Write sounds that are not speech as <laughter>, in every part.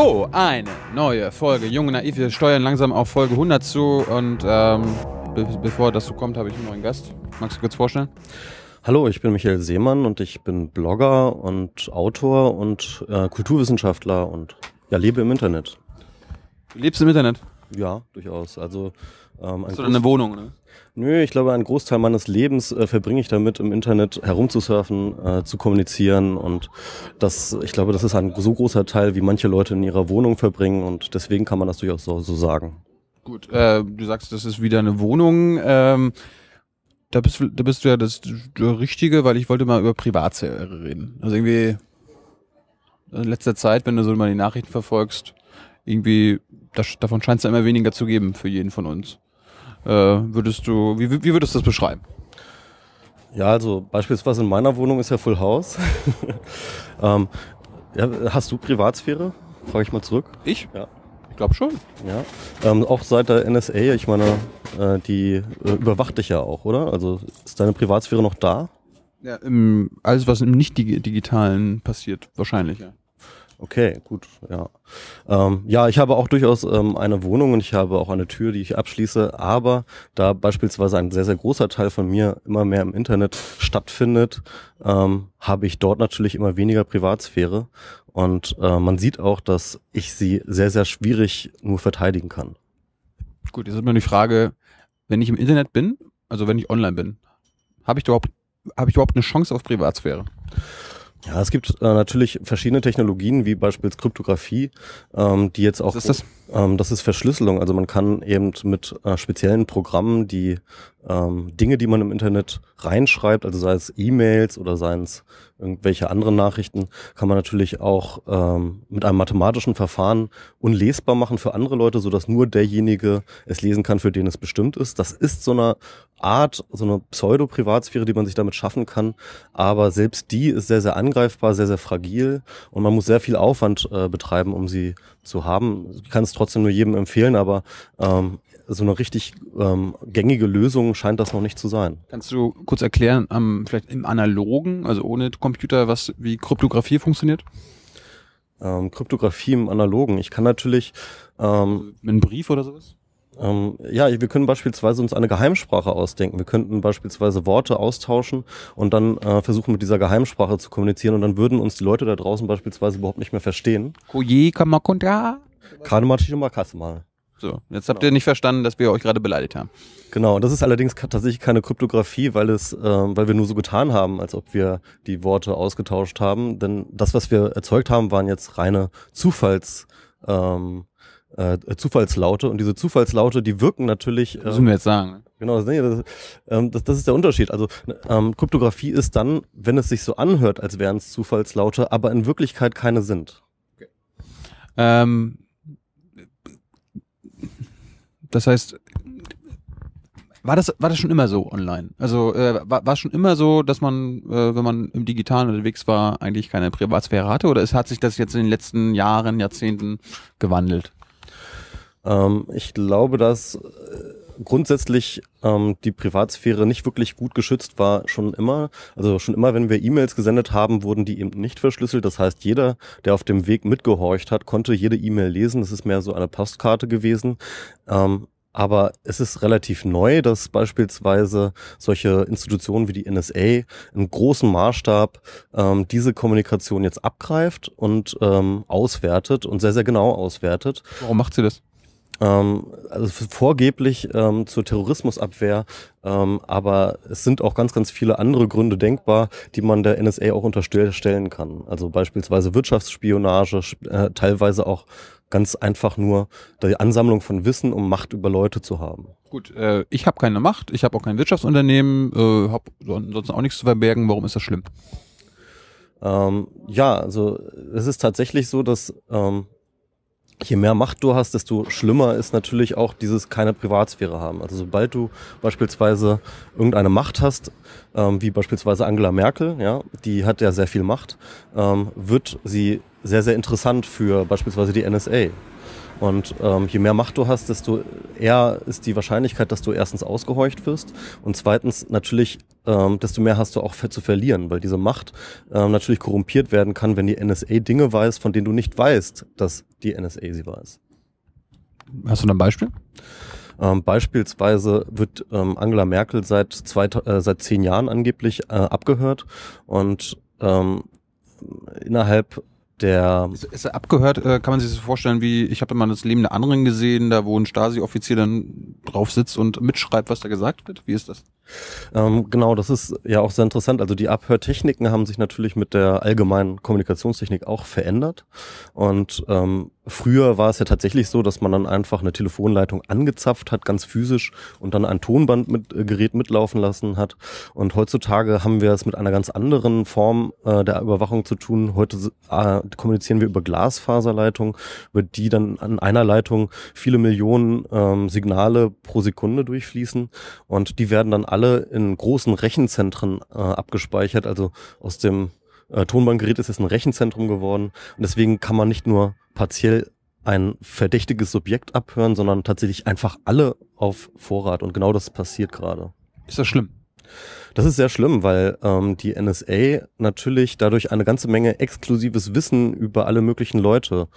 So, eine neue Folge. Junge Naiv, wir steuern langsam auf Folge 100 zu und ähm, be bevor das so kommt, habe ich einen neuen Gast. Magst du kurz vorstellen? Hallo, ich bin Michael Seemann und ich bin Blogger und Autor und äh, Kulturwissenschaftler und ja, lebe im Internet. Du lebst im Internet? Ja, durchaus. Also ähm, Hast du eine Wohnung, ne? Nö, ich glaube, einen Großteil meines Lebens äh, verbringe ich damit, im Internet herumzusurfen, äh, zu kommunizieren und das, ich glaube, das ist ein so großer Teil, wie manche Leute in ihrer Wohnung verbringen und deswegen kann man das durchaus so, so sagen. Gut, äh, du sagst, das ist wieder eine Wohnung. Ähm, da bist, da bist du ja das der Richtige, weil ich wollte mal über Privatsphäre reden. Also irgendwie in letzter Zeit, wenn du so mal die Nachrichten verfolgst, irgendwie das, davon scheint es ja immer weniger zu geben für jeden von uns. Äh, würdest du, wie, wie würdest du das beschreiben? Ja, also beispielsweise in meiner Wohnung ist ja Full House. <laughs> ähm, ja, hast du Privatsphäre? Frage ich mal zurück. Ich? Ja. Ich glaube schon. Ja. Ähm, auch seit der NSA, ich meine, äh, die äh, überwacht dich ja auch, oder? Also ist deine Privatsphäre noch da? Ja, im, alles, was im Nicht-Digitalen passiert, wahrscheinlich. Ja. Okay, gut, ja. Ähm, ja, ich habe auch durchaus ähm, eine Wohnung und ich habe auch eine Tür, die ich abschließe, aber da beispielsweise ein sehr, sehr großer Teil von mir immer mehr im Internet stattfindet, ähm, habe ich dort natürlich immer weniger Privatsphäre und äh, man sieht auch, dass ich sie sehr, sehr schwierig nur verteidigen kann. Gut, jetzt ist mir die Frage, wenn ich im Internet bin, also wenn ich online bin, habe ich überhaupt, habe ich überhaupt eine Chance auf Privatsphäre? Ja, es gibt äh, natürlich verschiedene Technologien, wie beispielsweise Kryptographie, ähm, die jetzt auch. Was ist das? Ähm, das ist Verschlüsselung. Also man kann eben mit äh, speziellen Programmen, die ähm, Dinge, die man im Internet reinschreibt, also sei es E-Mails oder seien es irgendwelche anderen Nachrichten, kann man natürlich auch ähm, mit einem mathematischen Verfahren unlesbar machen für andere Leute, sodass nur derjenige es lesen kann, für den es bestimmt ist. Das ist so eine Art, so eine Pseudo-Privatsphäre, die man sich damit schaffen kann. Aber selbst die ist sehr, sehr angreifbar, sehr, sehr fragil und man muss sehr viel Aufwand äh, betreiben, um sie zu haben. Ich kann es trotzdem nur jedem empfehlen, aber ähm, so eine richtig ähm, gängige Lösung scheint das noch nicht zu sein. Kannst du kurz erklären, ähm, vielleicht im analogen, also ohne Computer, was wie Kryptographie funktioniert? Ähm, Kryptographie im analogen. Ich kann natürlich ähm, also einen Brief oder sowas? Ähm, ja, wir können beispielsweise uns eine Geheimsprache ausdenken. Wir könnten beispielsweise Worte austauschen und dann äh, versuchen, mit dieser Geheimsprache zu kommunizieren und dann würden uns die Leute da draußen beispielsweise überhaupt nicht mehr verstehen. Koje kamakunda? Kanematschima kasmal. So, jetzt genau. habt ihr nicht verstanden, dass wir euch gerade beleidigt haben. Genau, das ist allerdings tatsächlich keine Kryptographie, weil es, äh, weil wir nur so getan haben, als ob wir die Worte ausgetauscht haben. Denn das, was wir erzeugt haben, waren jetzt reine Zufalls, ähm, äh, Zufallslaute. Und diese Zufallslaute, die wirken natürlich. Ähm, müssen wir jetzt sagen. Ne? Genau, das, ähm, das, das, ist der Unterschied. Also ne, ähm, Kryptographie ist dann, wenn es sich so anhört, als wären es Zufallslaute, aber in Wirklichkeit keine sind. Okay. Ähm, das heißt, war das, war das schon immer so online? Also äh, war, war schon immer so, dass man, äh, wenn man im Digitalen unterwegs war, eigentlich keine Privatsphäre hatte? Oder es hat sich das jetzt in den letzten Jahren, Jahrzehnten gewandelt? Ähm, ich glaube, dass äh, grundsätzlich ähm, die Privatsphäre nicht wirklich gut geschützt war schon immer. Also schon immer, wenn wir E-Mails gesendet haben, wurden die eben nicht verschlüsselt. Das heißt, jeder, der auf dem Weg mitgehorcht hat, konnte jede E-Mail lesen. Das ist mehr so eine Postkarte gewesen. Ähm, aber es ist relativ neu, dass beispielsweise solche Institutionen wie die NSA in großem Maßstab ähm, diese Kommunikation jetzt abgreift und ähm, auswertet und sehr, sehr genau auswertet. Warum macht sie das? ähm, also vorgeblich ähm, zur Terrorismusabwehr, ähm, aber es sind auch ganz, ganz viele andere Gründe denkbar, die man der NSA auch unterstellen kann. Also beispielsweise Wirtschaftsspionage, äh, teilweise auch ganz einfach nur die Ansammlung von Wissen, um Macht über Leute zu haben. Gut, äh, ich habe keine Macht, ich habe auch kein Wirtschaftsunternehmen, äh, habe ansonsten auch nichts zu verbergen. Warum ist das schlimm? Ähm, ja, also es ist tatsächlich so, dass ähm, je mehr Macht du hast, desto schlimmer ist natürlich auch dieses keine Privatsphäre haben. Also sobald du beispielsweise irgendeine Macht hast, ähm, wie beispielsweise Angela Merkel, ja, die hat ja sehr viel Macht, ähm, wird sie sehr, sehr interessant für beispielsweise die NSA. Und ähm, je mehr Macht du hast, desto eher ist die Wahrscheinlichkeit, dass du erstens ausgehorcht wirst und zweitens natürlich, ähm, desto mehr hast du auch zu verlieren, weil diese Macht ähm, natürlich korrumpiert werden kann, wenn die NSA Dinge weiß, von denen du nicht weißt, dass die NSA sie weiß. Hast du ein Beispiel? Ähm, beispielsweise wird ähm, Angela Merkel seit, zwei, äh, seit zehn Jahren angeblich äh, abgehört und ähm, innerhalb der. Ist, ist er abgehört, äh, kann man sich das vorstellen, wie ich habe immer das Leben der anderen gesehen, da wo ein Stasi-Offizier dann drauf sitzt und mitschreibt, was da gesagt wird? Wie ist das? Ähm, genau, das ist ja auch sehr interessant. Also die Abhörtechniken haben sich natürlich mit der allgemeinen Kommunikationstechnik auch verändert. Und ähm, Früher war es ja tatsächlich so, dass man dann einfach eine Telefonleitung angezapft hat, ganz physisch, und dann ein Tonband mit, äh, Gerät mitlaufen lassen hat. Und heutzutage haben wir es mit einer ganz anderen Form äh, der Überwachung zu tun. Heute äh, kommunizieren wir über Glasfaserleitung, über die dann an einer Leitung viele Millionen ähm, Signale pro Sekunde durchfließen. Und die werden dann alle in großen Rechenzentren äh, abgespeichert, also aus dem äh, Tonbandgerät ist jetzt ein Rechenzentrum geworden. Und deswegen kann man nicht nur partiell ein verdächtiges Subjekt abhören, sondern tatsächlich einfach alle auf Vorrat. Und genau das passiert gerade. Ist das schlimm? Das ist sehr schlimm, weil ähm, die NSA natürlich dadurch eine ganze Menge exklusives Wissen über alle möglichen Leute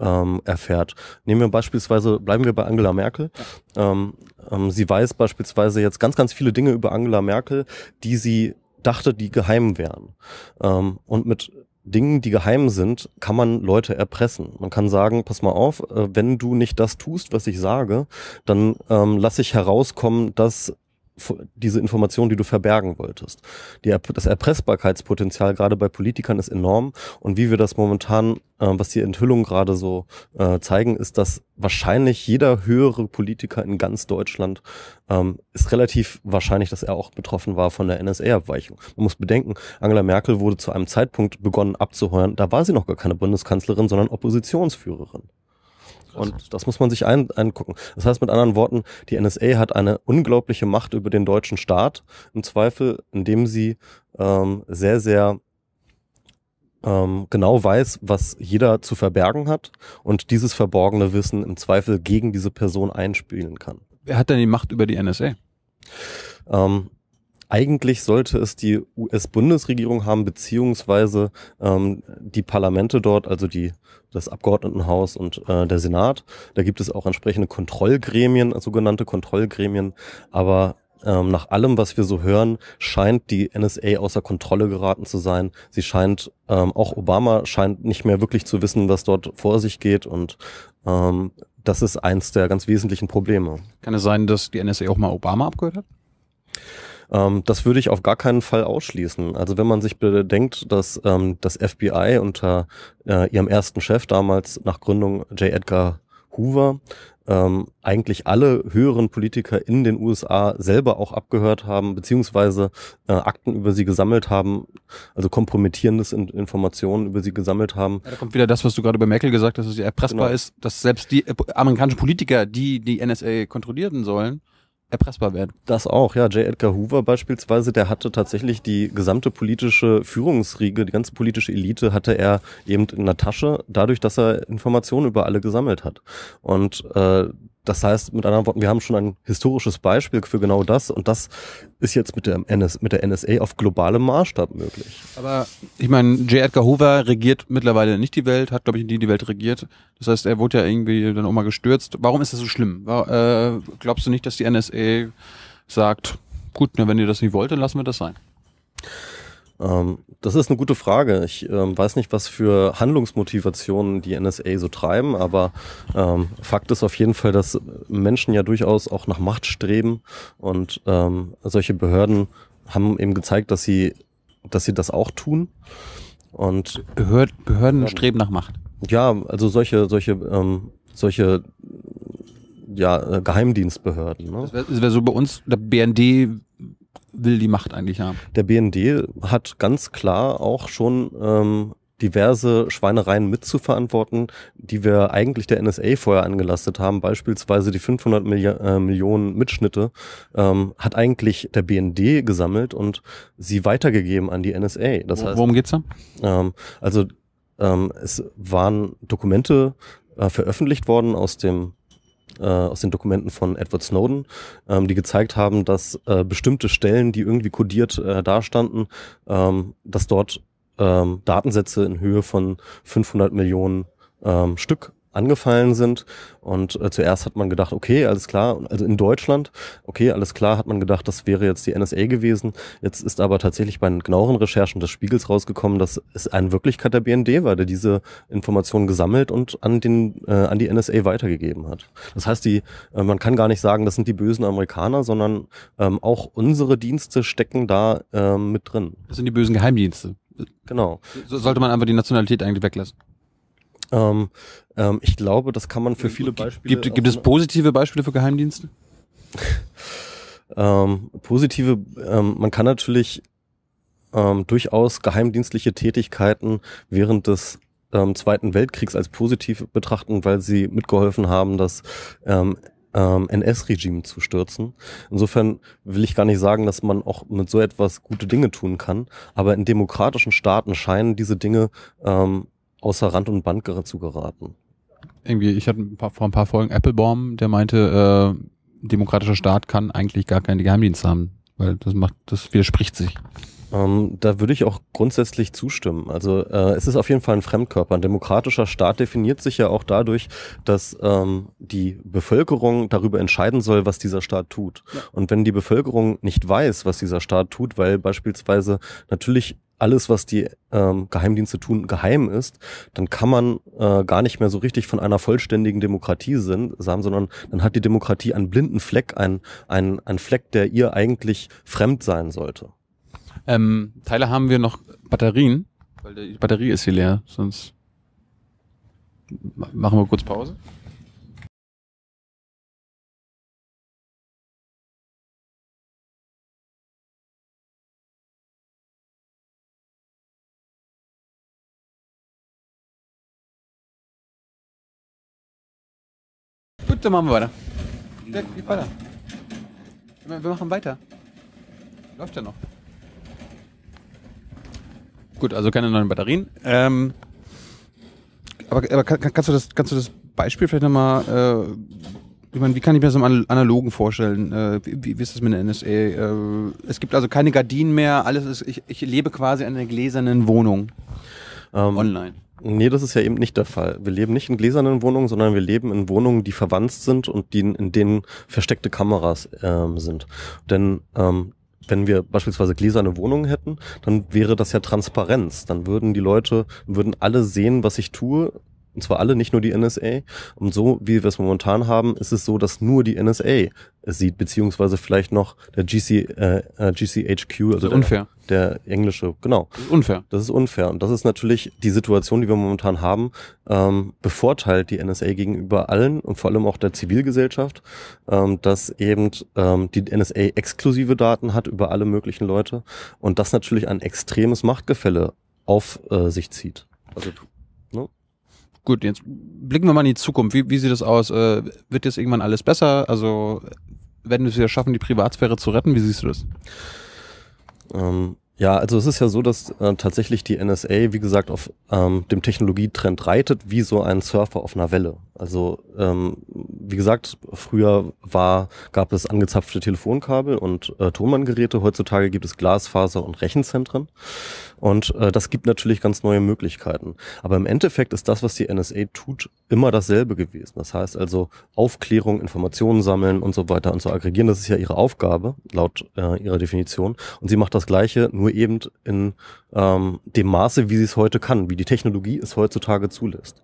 ähm, erfährt. Nehmen wir beispielsweise, bleiben wir bei Angela Merkel. Ähm, ähm, sie weiß beispielsweise jetzt ganz, ganz viele Dinge über Angela Merkel, die sie dachte, die geheim wären. Ähm, und mit Dingen, die geheim sind, kann man Leute erpressen. Man kann sagen, pass mal auf, äh, wenn du nicht das tust, was ich sage, dann ähm, lass ich herauskommen, dass diese Information, die du verbergen wolltest. Die, das Erpressbarkeitspotenzial gerade bei Politikern ist enorm und wie wir das momentan, äh, was die Enthüllungen gerade so äh, zeigen, ist, dass wahrscheinlich jeder höhere Politiker in ganz Deutschland ähm, ist relativ wahrscheinlich, dass er auch betroffen war von der NSA-Abweichung. Man muss bedenken, Angela Merkel wurde zu einem Zeitpunkt begonnen abzuheuern, da war sie noch gar keine Bundeskanzlerin, sondern Oppositionsführerin. Und das muss man sich ein, angucken. Das heißt mit anderen Worten, die NSA hat eine unglaubliche Macht über den deutschen Staat, im Zweifel, indem sie ähm, sehr, sehr ähm, genau weiß, was jeder zu verbergen hat und dieses verborgene Wissen im Zweifel gegen diese Person einspielen kann. Wer hat denn die Macht über die NSA? Ähm, eigentlich sollte es die US-Bundesregierung haben, beziehungsweise ähm, die Parlamente dort, also die, das Abgeordnetenhaus und äh, der Senat. Da gibt es auch entsprechende Kontrollgremien, sogenannte Kontrollgremien, aber ähm, nach allem, was wir so hören, scheint die NSA außer Kontrolle geraten zu sein. Sie scheint, ähm, auch Obama scheint nicht mehr wirklich zu wissen, was dort vor sich geht und ähm, das ist eins der ganz wesentlichen Probleme. Kann es sein, dass die NSA auch mal Obama abgehört hat? Ähm, das würde ich auf gar keinen Fall ausschließen. Also wenn man sich bedenkt, dass ähm, das FBI unter äh, ihrem ersten Chef damals nach Gründung J. Edgar Hoover ähm, eigentlich alle höheren Politiker in den USA selber auch abgehört haben, beziehungsweise äh, Akten über sie gesammelt haben, also kompromittierendes in Informationen über sie gesammelt haben. Ja, da kommt wieder das, was du gerade bei Merkel gesagt hast, dass sie erpressbar genau. ist, dass selbst die äh, amerikanischen Politiker, die die NSA kontrollieren sollen, erpressbar werden. Das auch, ja. J. Edgar Hoover beispielsweise, der hatte tatsächlich die gesamte politische Führungsriege, die ganze politische Elite hatte er eben in der Tasche, dadurch, dass er Informationen über alle gesammelt hat. Und äh, das heißt, mit anderen Worten, wir haben schon ein historisches Beispiel für genau das und das ist jetzt mit der, NS, mit der NSA auf globalem Maßstab möglich. Aber ich meine, J. Edgar Hoover regiert mittlerweile nicht die Welt, hat glaube ich nie die Welt regiert. Das heißt, er wurde ja irgendwie dann auch mal gestürzt. Warum ist das so schlimm? War, äh, glaubst du nicht, dass die NSA sagt, gut, na, ne, wenn ihr das nicht wollt, dann lassen wir das sein? Ähm, das ist eine gute Frage. Ich ähm, weiß nicht, was für Handlungsmotivationen die NSA so treiben, aber ähm, Fakt ist auf jeden Fall, dass Menschen ja durchaus auch nach Macht streben und ähm, solche Behörden haben eben gezeigt, dass sie, dass sie das auch tun. Und Behörd, Behörden streben nach Macht. Ja, also solche, solche, ähm, solche ja, Geheimdienstbehörden. Ne? Das wäre wär so bei uns der BND will die Macht eigentlich haben? Der BND hat ganz klar auch schon ähm, diverse Schweinereien mitzuverantworten, die wir eigentlich der NSA vorher angelastet haben. Beispielsweise die 500 Milli äh, Millionen Mitschnitte ähm, hat eigentlich der BND gesammelt und sie weitergegeben an die NSA. Das heißt, worum geht's da? Ähm, also ähm, es waren Dokumente äh, veröffentlicht worden aus dem äh, aus den Dokumenten von Edward Snowden, ähm, die gezeigt haben, dass äh, bestimmte Stellen, die irgendwie kodiert äh, dastanden, ähm, dass dort ähm, Datensätze in Höhe von 500 Millionen ähm, Stück angefallen sind. Und äh, zuerst hat man gedacht, okay, alles klar, also in Deutschland, okay, alles klar, hat man gedacht, das wäre jetzt die NSA gewesen. Jetzt ist aber tatsächlich bei den genaueren Recherchen des Spiegels rausgekommen, dass es in Wirklichkeit der BND war, der diese Informationen gesammelt und an, den, äh, an die NSA weitergegeben hat. Das heißt, die, äh, man kann gar nicht sagen, das sind die bösen Amerikaner, sondern ähm, auch unsere Dienste stecken da ähm, mit drin. Das sind die bösen Geheimdienste. Genau. So sollte man einfach die Nationalität eigentlich weglassen. Ähm, ähm, ich glaube, das kann man für viele Beispiele. Gibt, gibt es positive Beispiele für Geheimdienste? ähm, positive, ähm, man kann natürlich ähm, durchaus geheimdienstliche Tätigkeiten während des ähm, Zweiten Weltkriegs als positiv betrachten, weil sie mitgeholfen haben, dass NS-Regime zu stürzen. Insofern will ich gar nicht sagen, dass man auch mit so etwas gute Dinge tun kann, aber in demokratischen Staaten scheinen diese Dinge ähm, außer Rand und Band zu geraten. Irgendwie, ich hatte ein paar, vor ein paar Folgen Applebaum, der meinte, äh, demokratischer Staat kann eigentlich gar keine Geheimdienste haben, weil das macht, das widerspricht sich. Ähm, da würde ich auch grundsätzlich zustimmen. Also äh, es ist auf jeden Fall ein Fremdkörper. Ein demokratischer Staat definiert sich ja auch dadurch, dass ähm, die Bevölkerung darüber entscheiden soll, was dieser Staat tut. Ja. Und wenn die Bevölkerung nicht weiß, was dieser Staat tut, weil beispielsweise natürlich alles, was die ähm, Geheimdienste tun, geheim ist, dann kann man äh, gar nicht mehr so richtig von einer vollständigen Demokratie sind, sagen, sondern dann hat die Demokratie einen blinden Fleck, einen, einen, einen Fleck, der ihr eigentlich fremd sein sollte. Ähm, Teile haben wir noch Batterien, weil die Batterie ist hier leer, sonst machen wir kurz Pause. Gut, dann machen wir weiter. Der, geht weiter. Wir machen weiter. Läuft ja noch. Gut, also keine neuen Batterien. Ähm, aber, aber kann, kannst, du das, kannst du das Beispiel vielleicht nochmal, äh, ich meine, wie kann ich mir das im Analogen vorstellen? Äh, wie, wie, ist das mit der NSA? Äh, es gibt also keine Gardinen mehr, alles ist, ich, ich lebe quasi in einer gläsernen Wohnung. Ähm, Online. Nee, das ist ja eben nicht der Fall. Wir leben nicht in gläsernen Wohnungen, sondern wir leben in Wohnungen, die verwandt sind und die, in denen versteckte Kameras ähm, sind. Denn ähm, wenn wir beispielsweise gläserne Wohnungen hätten, dann wäre das ja Transparenz. Dann würden die Leute, würden alle sehen, was ich tue und zwar alle, nicht nur die NSA. Und so, wie wir es momentan haben, ist es so, dass nur die NSA es sieht, beziehungsweise vielleicht noch der GC, äh, äh GCHQ, also unfair. Der, der englische, genau. Das ist unfair. Das ist unfair. Und das ist natürlich die Situation, die wir momentan haben, ähm, bevorteilt die NSA gegenüber allen und vor allem auch der Zivilgesellschaft, ähm, dass eben ähm, die NSA exklusive Daten hat über alle möglichen Leute und das natürlich ein extremes Machtgefälle auf äh, sich zieht. Also Gut, jetzt blicken wir mal in die Zukunft. Wie, wie sieht das aus? Äh, wird jetzt irgendwann alles besser? Also werden wir es wieder schaffen, die Privatsphäre zu retten? Wie siehst du das? Ähm, ja, also es ist ja so, dass äh, tatsächlich die NSA, wie gesagt, auf ähm, dem Technologietrend reitet, wie so ein Surfer auf einer Welle. Also ähm, wie gesagt, früher war, gab es angezapfte Telefonkabel und äh, Tonbandgeräte, heutzutage gibt es Glasfaser und Rechenzentren. Und äh, das gibt natürlich ganz neue Möglichkeiten. Aber im Endeffekt ist das, was die NSA tut, immer dasselbe gewesen. Das heißt also Aufklärung, Informationen sammeln und so weiter und so aggregieren, das ist ja ihre Aufgabe, laut äh, ihrer Definition. Und sie macht das gleiche, nur nur eben in ähm, dem Maße, wie sie es heute kann, wie die Technologie es heutzutage zulässt.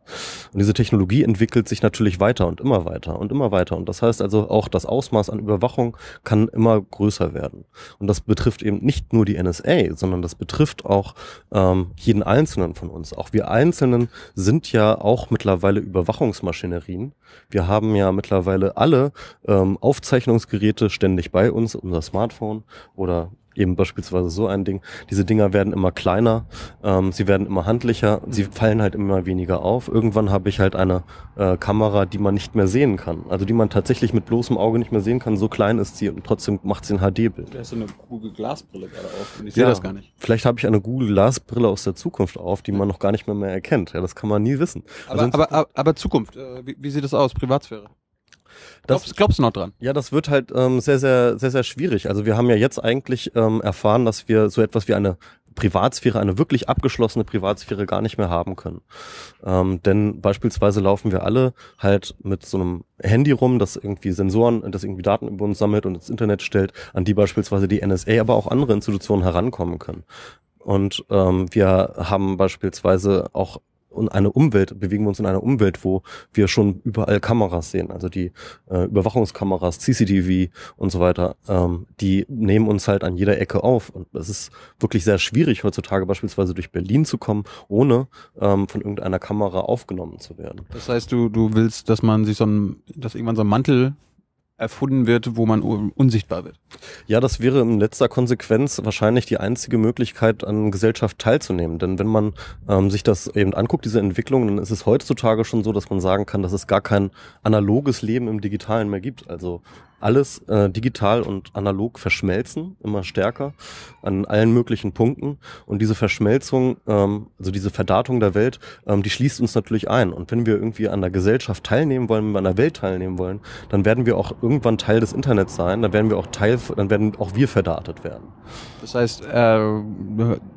Und diese Technologie entwickelt sich natürlich weiter und immer weiter und immer weiter. Und das heißt also auch, das Ausmaß an Überwachung kann immer größer werden. Und das betrifft eben nicht nur die NSA, sondern das betrifft auch ähm, jeden Einzelnen von uns. Auch wir Einzelnen sind ja auch mittlerweile Überwachungsmaschinerien. Wir haben ja mittlerweile alle ähm, Aufzeichnungsgeräte ständig bei uns, unser Smartphone oder eben beispielsweise so ein Ding. Diese Dinger werden immer kleiner, ähm, sie werden immer handlicher, mhm. sie fallen halt immer weniger auf. Irgendwann habe ich halt eine äh, Kamera, die man nicht mehr sehen kann. Also die man tatsächlich mit bloßem Auge nicht mehr sehen kann. So klein ist sie und trotzdem macht sie ein HD-Bild. Du hast so eine Google Glasbrille gerade auf und ich ja, sehe das gar nicht. Vielleicht habe ich eine Google Glasbrille aus der Zukunft auf, die man noch gar nicht mehr, mehr erkennt. Ja, das kann man nie wissen. Aber, also aber, aber, aber Zukunft, äh, wie, wie sieht das aus? Privatsphäre? Das, glaubst, glaubst, du noch dran? Ja, das wird halt ähm, sehr, sehr, sehr, sehr schwierig. Also wir haben ja jetzt eigentlich ähm, erfahren, dass wir so etwas wie eine Privatsphäre, eine wirklich abgeschlossene Privatsphäre gar nicht mehr haben können. Ähm, denn beispielsweise laufen wir alle halt mit so einem Handy rum, das irgendwie Sensoren, das irgendwie Daten über uns sammelt und ins Internet stellt, an die beispielsweise die NSA, aber auch andere Institutionen herankommen können. Und ähm, wir haben beispielsweise auch und eine Umwelt, bewegen wir uns in einer Umwelt, wo wir schon überall Kameras sehen, also die äh, Überwachungskameras, CCTV und so weiter, ähm, die nehmen uns halt an jeder Ecke auf. Und es ist wirklich sehr schwierig, heutzutage beispielsweise durch Berlin zu kommen, ohne ähm, von irgendeiner Kamera aufgenommen zu werden. Das heißt, du, du willst, dass man sich so ein, dass irgendwann so ein Mantel erfunden wird, wo man unsichtbar wird. Ja, das wäre in letzter Konsequenz wahrscheinlich die einzige Möglichkeit, an Gesellschaft teilzunehmen. Denn wenn man ähm, sich das eben anguckt, diese Entwicklung, dann ist es heutzutage schon so, dass man sagen kann, dass es gar kein analoges Leben im Digitalen mehr gibt. Also alles äh, digital und analog verschmelzen, immer stärker an allen möglichen Punkten. Und diese Verschmelzung, ähm, also diese Verdatung der Welt, ähm, die schließt uns natürlich ein. Und wenn wir irgendwie an der Gesellschaft teilnehmen wollen, wenn wir an der Welt teilnehmen wollen, dann werden wir auch irgendwann Teil des Internets sein, dann werden wir auch Teil, dann werden auch wir verdatet werden. Das heißt, äh,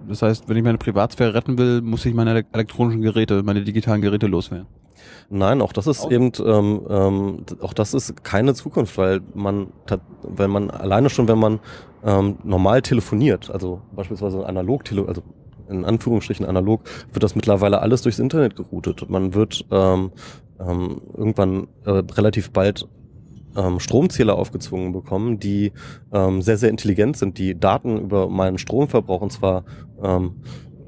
das heißt, wenn ich meine Privatsphäre retten will, muss ich meine elektronischen Geräte, meine digitalen Geräte loswerden. Nein, auch das ist auch? eben, ähm, ähm, auch das ist keine Zukunft, weil man, weil man alleine schon, wenn man ähm, normal telefoniert, also beispielsweise analog, also in Anführungsstrichen analog, wird das mittlerweile alles durchs Internet geroutet. Man wird ähm, ähm, irgendwann äh, relativ bald ähm, Stromzähler aufgezwungen bekommen, die ähm, sehr, sehr intelligent sind, die Daten über meinen Stromverbrauch und zwar ähm,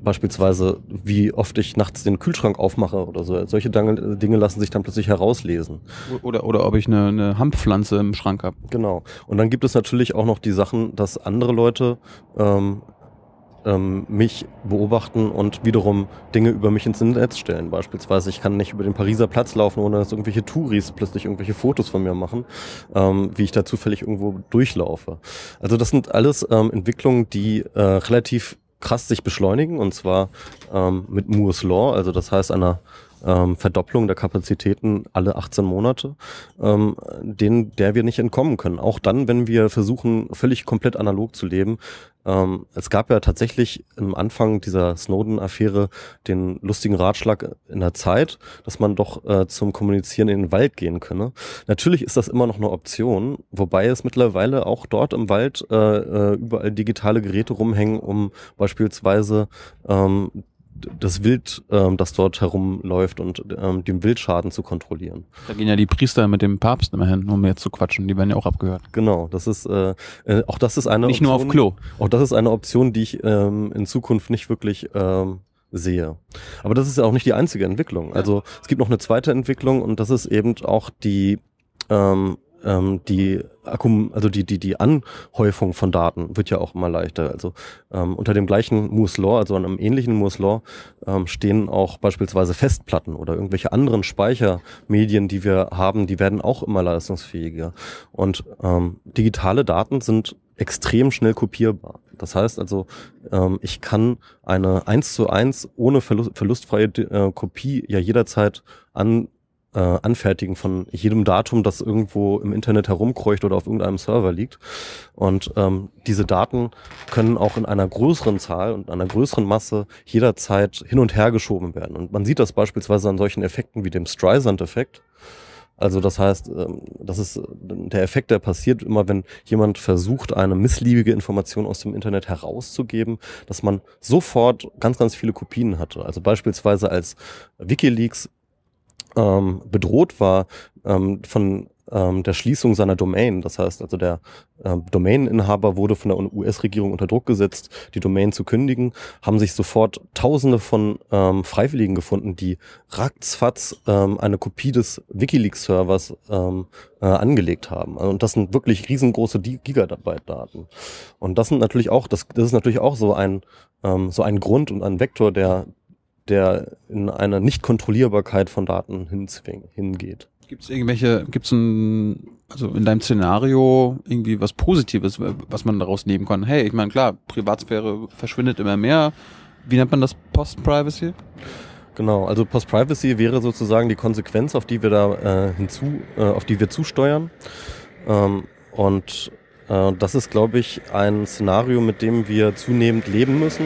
Beispielsweise, wie oft ich nachts den Kühlschrank aufmache oder so. Solche Dinge lassen sich dann plötzlich herauslesen. Oder, oder ob ich eine, eine Hanfpflanze im Schrank habe. Genau. Und dann gibt es natürlich auch noch die Sachen, dass andere Leute ähm, ähm, mich beobachten und wiederum Dinge über mich ins Netz stellen. Beispielsweise, ich kann nicht über den Pariser Platz laufen, ohne dass irgendwelche Touris plötzlich irgendwelche Fotos von mir machen, ähm, wie ich da zufällig irgendwo durchlaufe. Also das sind alles ähm, Entwicklungen, die äh, relativ krass sich beschleunigen und zwar ähm, mit Moore's Law, also das heißt einer ähm, Verdopplung der Kapazitäten alle 18 Monate, ähm, den, der wir nicht entkommen können. Auch dann, wenn wir versuchen, völlig komplett analog zu leben, ähm, es gab ja tatsächlich im Anfang dieser Snowden-Affäre den lustigen Ratschlag in der Zeit, dass man doch äh, zum Kommunizieren in den Wald gehen könne. Natürlich ist das immer noch eine Option, wobei es mittlerweile auch dort im Wald äh, äh überall digitale Geräte rumhängen, um beispielsweise ähm, das Wild, ähm, das dort herumläuft und ähm, dem Wildschaden zu kontrollieren. Da gehen ja die Priester mit dem Papst immer hin, um jetzt zu quatschen. Die werden ja auch abgehört. Genau, das ist äh, äh auch das ist eine nicht Option, nur auf Klo. Auch das ist eine Option, die ich ähm, in Zukunft nicht wirklich ähm, sehe. Aber das ist ja auch nicht die einzige Entwicklung. Also ja. es gibt noch eine zweite Entwicklung und das ist eben auch die ähm, ähm, die Akkum, also die, die, die Anhäufung von Daten wird ja auch immer leichter. Also ähm, unter dem gleichen Moore's Law, also einem ähnlichen Moore's Law, ähm, stehen auch beispielsweise Festplatten oder irgendwelche anderen Speichermedien, die wir haben, die werden auch immer leistungsfähiger. Und ähm, digitale Daten sind extrem schnell kopierbar. Das heißt also, ähm, ich kann eine eins zu eins ohne Verlust, verlustfreie äh, Kopie ja jederzeit an äh, Anfertigen von jedem Datum, das irgendwo im Internet herumkreucht oder auf irgendeinem Server liegt. Und ähm, diese Daten können auch in einer größeren Zahl und einer größeren Masse jederzeit hin und her geschoben werden. Und man sieht das beispielsweise an solchen Effekten wie dem Streisand-Effekt. Also das heißt, ähm, das ist äh, der Effekt, der passiert immer, wenn jemand versucht, eine missliebige Information aus dem Internet herauszugeben, dass man sofort ganz, ganz viele Kopien hatte. Also beispielsweise als Wikileaks ähm, bedroht war ähm, von ähm, der Schließung seiner Domain. Das heißt also, der ähm, Domaininhaber wurde von der US-Regierung unter Druck gesetzt, die Domain zu kündigen, haben sich sofort Tausende von ähm, Freiwilligen gefunden, die ratzfatz ähm, eine Kopie des Wikileaks-Servers ähm, äh, angelegt haben. Und das sind wirklich riesengroße Gigabyte-Daten. Und das sind natürlich auch, das, das ist natürlich auch so ein ähm, so ein Grund und ein Vektor, der der in einer Nichtkontrollierbarkeit von Daten hingeht. Gibt es irgendwelche, gibt es ein, also in deinem Szenario irgendwie was Positives, was man daraus nehmen kann? Hey, ich meine, klar, Privatsphäre verschwindet immer mehr. Wie nennt man das Post-Privacy? Genau, also Post-Privacy wäre sozusagen die Konsequenz, auf die wir da äh, hinzu, äh, auf die wir zusteuern. Ähm, und äh, das ist, glaube ich, ein Szenario, mit dem wir zunehmend leben müssen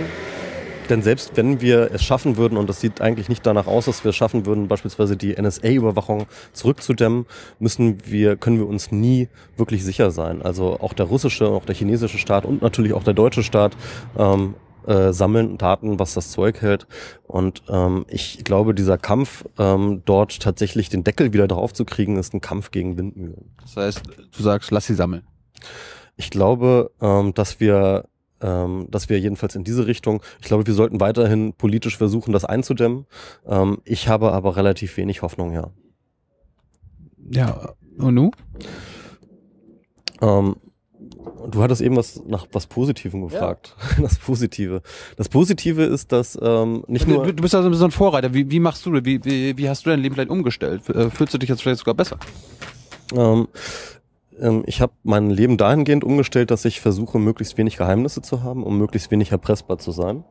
denn selbst wenn wir es schaffen würden, und das sieht eigentlich nicht danach aus, dass wir es schaffen würden, beispielsweise die NSA-Überwachung zurückzudämmen, müssen wir, können wir uns nie wirklich sicher sein. Also auch der russische, auch der chinesische Staat und natürlich auch der deutsche Staat ähm, äh, sammeln Daten, was das Zeug hält. Und ähm, ich glaube, dieser Kampf, ähm, dort tatsächlich den Deckel wieder drauf zu kriegen, ist ein Kampf gegen Windmühlen. Das heißt, du sagst, lass sie sammeln. Ich glaube, ähm, dass wir ähm, das wäre jedenfalls in diese Richtung. Ich glaube, wir sollten weiterhin politisch versuchen, das einzudämmen. Ähm, ich habe aber relativ wenig Hoffnung, ja. Ja, und nu? Ähm, du hattest eben was nach was Positivem gefragt. Ja. <laughs> Das Positive. Das Positive ist, dass ähm, nicht nur. Du, bist also ein Vorreiter. Wie, wie machst du, wie, wie, wie hast du dein Leben vielleicht umgestellt? Äh, fühlst du dich jetzt vielleicht sogar besser? Ähm, ähm, ich habe mein Leben dahingehend umgestellt, dass ich versuche, möglichst wenig Geheimnisse zu haben, um möglichst wenig erpressbar zu sein.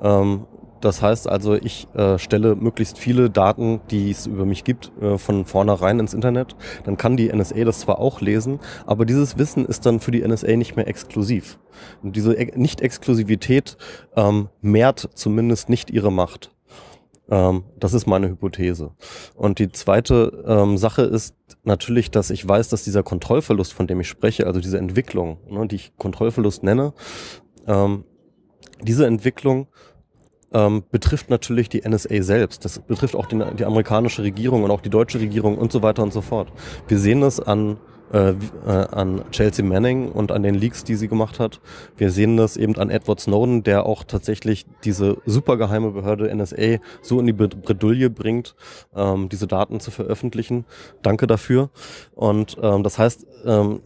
Ähm, das heißt also, ich äh, stelle möglichst viele Daten, die es über mich gibt, äh, von vornherein ins Internet. Dann kann die NSA das zwar auch lesen, aber dieses Wissen ist dann für die NSA nicht mehr exklusiv. Und diese Nicht-Exklusivität ähm, mehrt zumindest nicht ihre Macht. Ähm, das ist meine Hypothese. Und die zweite ähm, Sache ist natürlich, dass ich weiß, dass dieser Kontrollverlust, von dem ich spreche, also diese Entwicklung, ne, die ich Kontrollverlust nenne, ähm, diese Entwicklung ähm, betrifft natürlich die NSA selbst. Das betrifft auch die, die, amerikanische Regierung und auch die deutsche Regierung und so weiter und so fort. Wir sehen es an äh, äh, an Chelsea Manning und an den Leaks, die sie gemacht hat. Wir sehen das eben an Edward Snowden, der auch tatsächlich diese supergeheime Behörde NSA so in die Bredouille bringt, ähm, diese Daten zu veröffentlichen. Danke dafür. Und ähm, das heißt, ähm,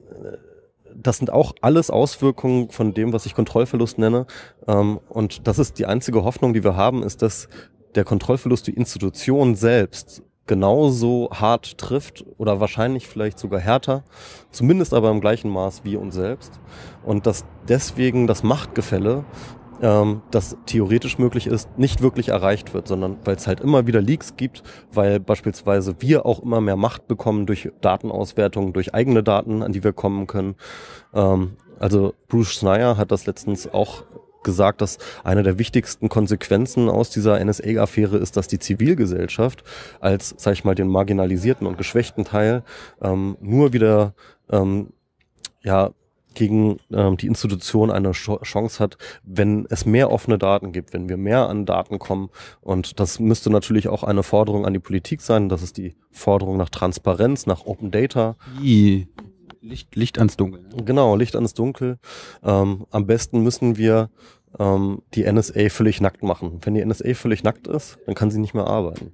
das sind auch alles Auswirkungen von dem, was ich Kontrollverlust nenne. Ähm, und das ist die einzige Hoffnung, die wir haben, ist, dass der Kontrollverlust die Institution selbst genauso hart trifft oder wahrscheinlich vielleicht sogar härter, zumindest aber im gleichen Maß wie uns selbst. Und dass deswegen das Machtgefälle, ähm, das theoretisch möglich ist, nicht wirklich erreicht wird, sondern weil es halt immer wieder Leaks gibt, weil beispielsweise wir auch immer mehr Macht bekommen durch Datenauswertungen, durch eigene Daten, an die wir kommen können. Ähm, also Bruce Schneier hat das letztens auch gesagt, dass eine der wichtigsten Konsequenzen aus dieser NSA-Affäre ist, dass die Zivilgesellschaft als, sag ich mal, den marginalisierten und geschwächten Teil ähm, nur wieder ähm, ja, gegen ähm, die Institution eine Chance hat, wenn es mehr offene Daten gibt, wenn wir mehr an Daten kommen. Und das müsste natürlich auch eine Forderung an die Politik sein. Das ist die Forderung nach Transparenz, nach Open Data. I Licht, Licht ans Dunkel. Ne? Genau, Licht ans Dunkel. Ähm, am besten müssen wir ähm, die NSA völlig nackt machen. Wenn die NSA völlig nackt ist, dann kann sie nicht mehr arbeiten.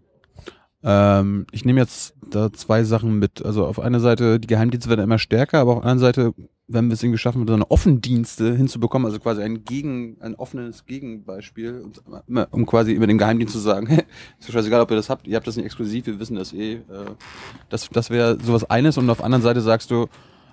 Ähm, ich nehme jetzt da zwei Sachen mit. Also auf einer Seite, die Geheimdienste werden immer stärker, aber auf der anderen Seite, wenn wir es irgendwie schaffen, so eine Offendienste hinzubekommen, also quasi ein, Gegen, ein offenes Gegenbeispiel, um, um quasi über den Geheimdienst zu sagen, <laughs> ist ja scheißegal, ob ihr das habt, ihr habt das nicht exklusiv, wir wissen das eh. Äh, das das wäre sowas eines und auf der anderen Seite sagst du,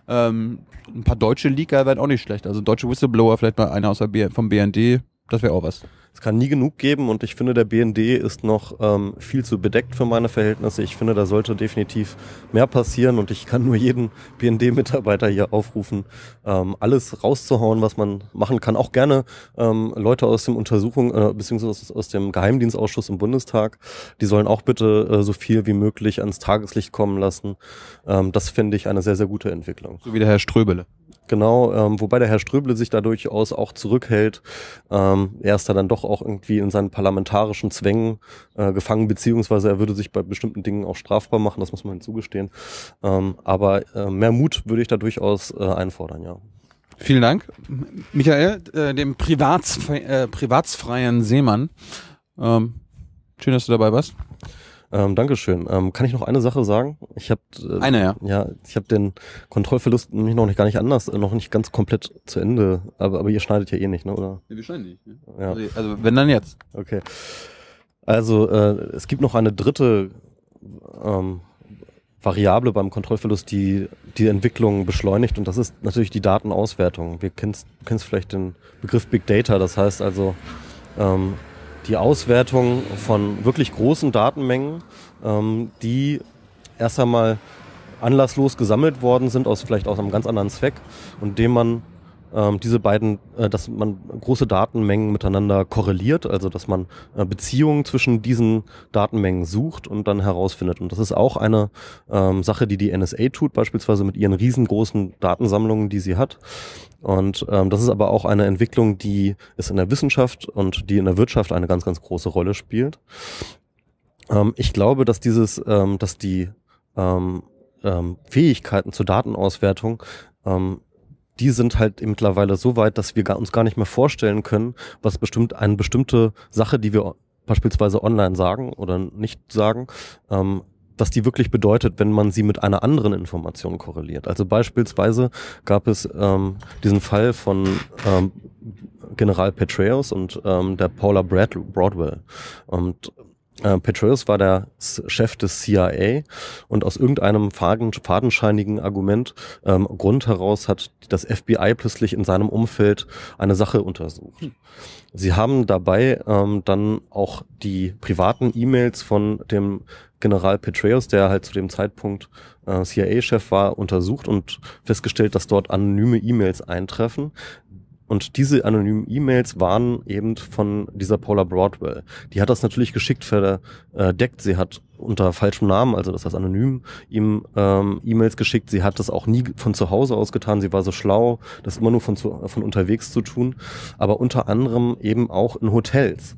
ähm, ein paar deutsche Leaker wären auch nicht schlecht. Also deutsche Whistleblower, vielleicht mal einer aus der vom BND, das wäre auch was. Es kann nie genug geben und ich finde, der BND ist noch ähm, viel zu bedeckt für meine Verhältnisse. Ich finde, da sollte definitiv mehr passieren und ich kann nur jeden BND-Mitarbeiter hier aufrufen, ähm, alles rauszuhauen, was man machen kann. Auch gerne ähm, Leute aus dem Untersuchung äh, bzw. aus dem Geheimdienstausschuss im Bundestag, die sollen auch bitte äh, so viel wie möglich ans Tageslicht kommen lassen. Ähm, das finde ich eine sehr, sehr gute Entwicklung. So wie der Herr Ströbele. Genau, ähm, wobei der Herr Ströble sich da durchaus auch zurückhält. Ähm, er ist da dann doch auch irgendwie in seinen parlamentarischen Zwängen äh, gefangen, beziehungsweise er würde sich bei bestimmten Dingen auch strafbar machen, das muss man hinzugestehen. Halt ähm, aber äh, mehr Mut würde ich da durchaus äh, einfordern, ja. Vielen Dank, Michael, äh, dem äh, privatsfreien Seemann. Ähm, schön, dass du dabei warst. Ähm, Dankeschön. Ähm, kann ich noch eine Sache sagen? Ich hab, äh, eine ja. Ja, ich habe den Kontrollverlust nämlich noch nicht gar nicht anders, äh, noch nicht ganz komplett zu Ende. Aber, aber ihr schneidet ja eh nicht, ne? Oder? Ja, wir schneiden nicht. Ne? Ja. Also, also wenn dann jetzt. Okay. Also äh, es gibt noch eine dritte ähm, Variable beim Kontrollverlust, die die Entwicklung beschleunigt und das ist natürlich die Datenauswertung. Wir kennst, kennst vielleicht den Begriff Big Data, das heißt also ähm, die Auswertung von wirklich großen Datenmengen, ähm, die erst einmal anlasslos gesammelt worden sind, aus vielleicht aus einem ganz anderen Zweck und dem man ähm, diese beiden, äh, dass man große Datenmengen miteinander korreliert, also dass man äh, Beziehungen zwischen diesen Datenmengen sucht und dann herausfindet. Und das ist auch eine ähm, Sache, die die NSA tut, beispielsweise mit ihren riesengroßen Datensammlungen, die sie hat. Und ähm, das ist aber auch eine Entwicklung, die ist in der Wissenschaft und die in der Wirtschaft eine ganz, ganz große Rolle spielt. Ähm, ich glaube, dass dieses, ähm, dass die ähm, ähm, Fähigkeiten zur Datenauswertung ähm, die sind halt mittlerweile so weit, dass wir uns gar nicht mehr vorstellen können, was bestimmt eine bestimmte Sache, die wir beispielsweise online sagen oder nicht sagen, ähm, was die wirklich bedeutet, wenn man sie mit einer anderen Information korreliert. Also beispielsweise gab es ähm, diesen Fall von ähm, General Petraeus und ähm, der Paula Brad Broadwell. Und äh, Petraeus war der Chef des CIA und aus irgendeinem fadenscheinigen Argument, ähm, Grund heraus hat das FBI plötzlich in seinem Umfeld eine Sache untersucht. Hm. Sie haben dabei ähm, dann auch die privaten E-Mails von dem General Petraeus, der halt zu dem Zeitpunkt äh, CIA-Chef war, untersucht und festgestellt, dass dort anonyme E-Mails eintreffen, und diese anonymen E-Mails waren eben von dieser Paula Broadwell. Die hat das natürlich geschickt verdeckt. Sie hat unter falschem Namen, also das heißt anonym, ihm ähm, E-Mails geschickt. Sie hat das auch nie von zu Hause aus getan. Sie war so schlau, das immer nur von, zu, von unterwegs zu tun. Aber unter anderem eben auch in Hotels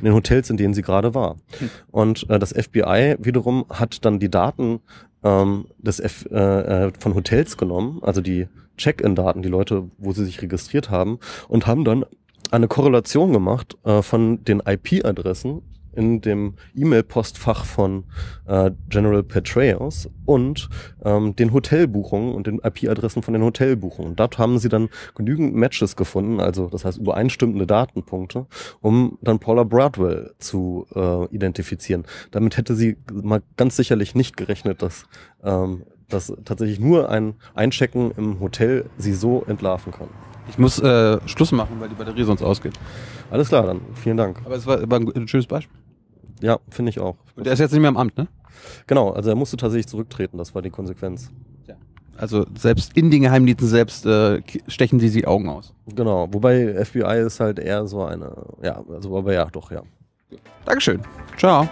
in den Hotels, in denen sie gerade war. Hm. Und äh, das FBI wiederum hat dann die Daten ähm, des F, äh, äh von Hotels genommen, also die Check-in-Daten, die Leute, wo sie sich registriert haben, und haben dann eine Korrelation gemacht äh, von den IP-Adressen in dem E-Mail-Postfach von äh, General Petraeus und ähm, den Hotelbuchungen und den IP-Adressen von den Hotelbuchungen. dort haben sie dann genügend Matches gefunden, also das heißt übereinstimmende Datenpunkte, um dann Paula Bradwell zu äh, identifizieren. Damit hätte sie mal ganz sicherlich nicht gerechnet, dass ähm, dass tatsächlich nur ein Einchecken im Hotel sie so entlarven kann. Ich muss äh, Schluss machen, weil die Batterie sonst ausgeht. Alles klar, dann vielen Dank. Aber es war, war ein schönes Beispiel. Ja, finde ich auch. Und er ist jetzt nicht mehr im Amt, ne? Genau, also er musste tatsächlich zurücktreten, das war die Konsequenz. Ja. Also selbst in den Geheimdiensten selbst äh, stechen sie die Augen aus. Genau, wobei FBI ist halt eher so eine, ja, also aber ja, doch, ja. Dankeschön. Ciao.